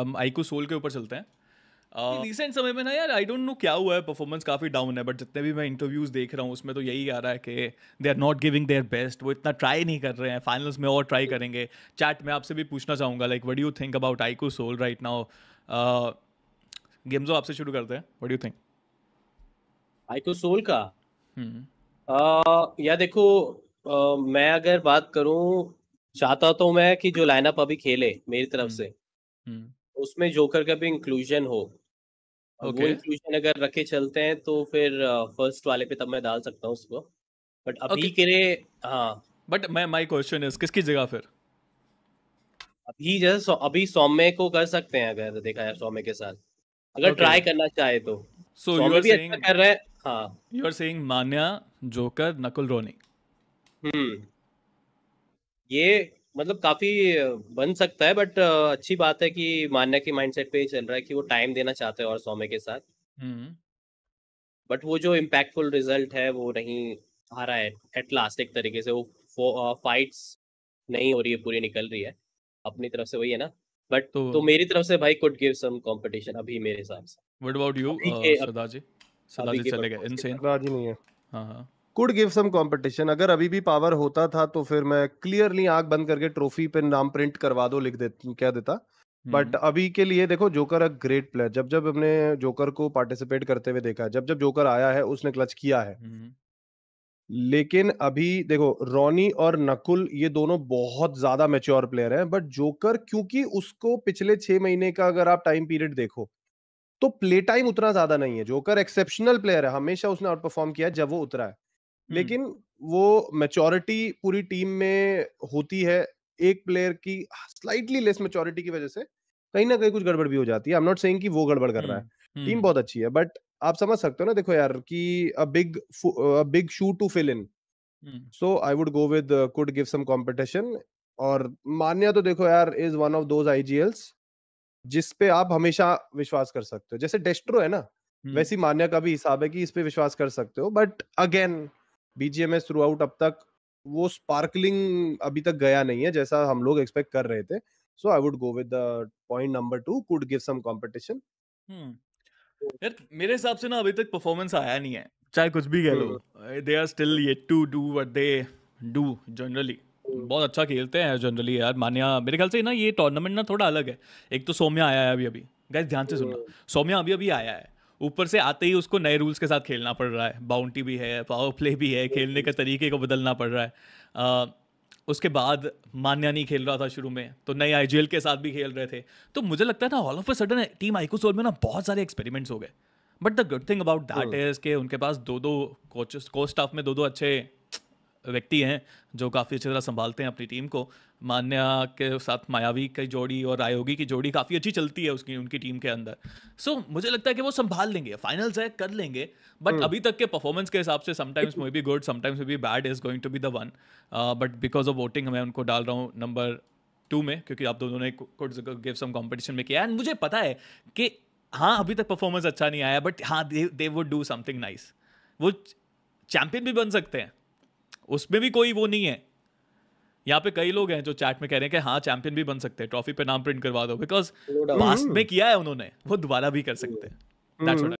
हम iQOO soul के ऊपर चलते हैं रिसेंट समय में ना यार आई डोंट नो क्या हुआ है परफॉर्मेंस काफ़ी डाउन है बट जितने भी मैं इंटरव्यूज़ देख रहा हूँ उसमें तो यही आ रहा है कि they are not giving their best वो इतना ट्राई नहीं कर रहे हैं फाइनल्स में और ट्राई करेंगे चैट में आपसे भी पूछना चाहूँगा like what you think about iQOO Soul right now games आपसे शुरू करते हैं what you think I iQOO soul का हम्म। या देखो मैं अगर बात करूँ चाहता तो मैं कि जो लाइनअप अभी खेले मेरी तरफ हम्म। से हम्म। उसमें जोकर का भी इंक्लूजन हो okay. वो इंक्लूजन अगर रखे चलते हैं तो फिर फर्स्ट वाले पे तब मैं डाल सकता हूँ उसको बट अभी okay. के लिए हाँ बट मैं माय क्वेश्चन इज किसकी जगह फिर अभी जैसे अभी सौम्य को कर सकते हैं अगर देखा जाए सौम्य के साथ अगर okay. ट्राई करना चाहे तो सो यू आर सेइंग कर रहे हैं हाँ you are saying Manya Joker Nakul Rony hmm ये मतलब काफी बन सकता है बट अच्छी बात है कि मान्य के माइंडसेट पे ही चल रहा है कि वो टाइम देना चाहते हैं और सौम्य के साथ बट हम्म। वो जो इम्पैक्टफुल रिजल्ट है वो नहीं आ रहा है एट लास्ट एक तरीके से वो फाइट्स नहीं हो रही है पूरी निकल रही है अपनी तरफ से वही है ना बट तो, तो मेरी तरफ से भाई कुड गिव सम कंपटीशन अभी मेरे हिसाब से व्हाट अबाउट यू सदा जी सदा जी चले गए इनसेन सदा जी नहीं है हां हां कुड गिव सम कंपटीशन अगर अभी भी पावर होता था तो फिर मैं क्लियरली आग बंद करके ट्रॉफी पे नाम प्रिंट करवा दो लिख दे क्या देता बट हम्म। अभी के लिए देखो जोकर अ ग्रेट प्लेयर जब जब हमने जोकर को पार्टिसिपेट करते हुए देखा है जब जब जोकर आया है उसने क्लच किया है हम्म। लेकिन अभी देखो रोनी और नकुल ये दोनों बहुत ज्यादा मेच्योर प्लेयर हैं बट जोकर क्योंकि उसको पिछले छह महीने का अगर आप टाइम पीरियड देखो तो प्ले टाइम उतना ज्यादा नहीं है जोकर एक्सेप्शनल प्लेयर है हमेशा उसने आउट परफॉर्म किया जब वो उतरा है लेकिन वो मेचोरिटी पूरी टीम में होती है एक प्लेयर की स्लाइटली लेस मेचोरिटी की वजह से कहीं ना कहीं कुछ गड़बड़ भी हो जाती है आई एम नॉट सेइंग कि वो गड़बड़ कर रहा है टीम बहुत अच्छी है बट आप समझ सकते हो ना देखो यार कि a big a big shoe to fill in so I would go with could give some competition और मान्या तो देखो यार is one of those IGLs जिस पे आप हमेशा विश्वास कर सकते हो जैसे डेस्ट्रो है ना वैसी मान्या का भी हिसाब है कि इस पे विश्वास कर सकते हो but again BGMS throughout अब तक वो स्पार्कलिंग अभी तक गया नहीं है जैसा हम लोग एक्सपेक्ट कर रहे थे so I would go with point number two could give some competition यार मेरे हिसाब से ना अभी तक परफॉर्मेंस आया नहीं है चाहे कुछ भी कह लो they are still yet to do what they do generally बहुत अच्छा खेलते हैं जनरली यार मानिया मेरे ख्याल से ना ये टूर्नामेंट ना थोड़ा अलग है एक तो सोम्या आया है अभी अभी गाइस ध्यान से सुनना हम्म। सोम्या अभी अभी आया है ऊपर से आते ही उसको नए रूल्स के साथ खेलना पड़ रहा है बाउंटी भी है पावर प्ले भी है खेलने के तरीके को बदलना पड़ रहा है आ, उसके बाद मान्या नहीं खेल रहा था शुरू में तो नए आई के साथ भी खेल रहे थे तो मुझे लगता है ना all of a sudden team iQOO Soul में ना बहुत सारे एक्सपेरिमेंट्स हो गए but the good thing about that is के उनके पास दो दो कोचेस कोच स्टाफ में दो दो अच्छे व्यक्ति हैं जो काफ़ी अच्छी तरह संभालते हैं अपनी टीम को मान्या के साथ मायावी की जोड़ी और आयोगी की जोड़ी काफ़ी अच्छी चलती है उसकी उनकी टीम के अंदर सो so, मुझे लगता है कि वो संभाल लेंगे फाइनल्स है कर लेंगे बट हम्म। अभी तक के परफॉर्मेंस के हिसाब से sometimes may be good sometimes may be bad is going to be the one but because of voting मैं उनको डाल रहा हूँ नंबर टू में क्योंकि आप दोनों ने गिव सम कॉम्पिटिशन में किया एंड मुझे पता है कि हाँ अभी तक परफॉर्मेंस अच्छा नहीं आया बट हाँ they would do something nice वो चैंपियन भी बन सकते हैं उसमें भी कोई वो नहीं है यहाँ पे कई लोग हैं जो चैट में कह रहे हैं कि हाँ चैंपियन भी बन सकते हैं ट्रॉफी पे नाम प्रिंट करवा दो बिकॉज पास्ट में hmm. किया है उन्होंने वो दोबारा भी कर सकते हैं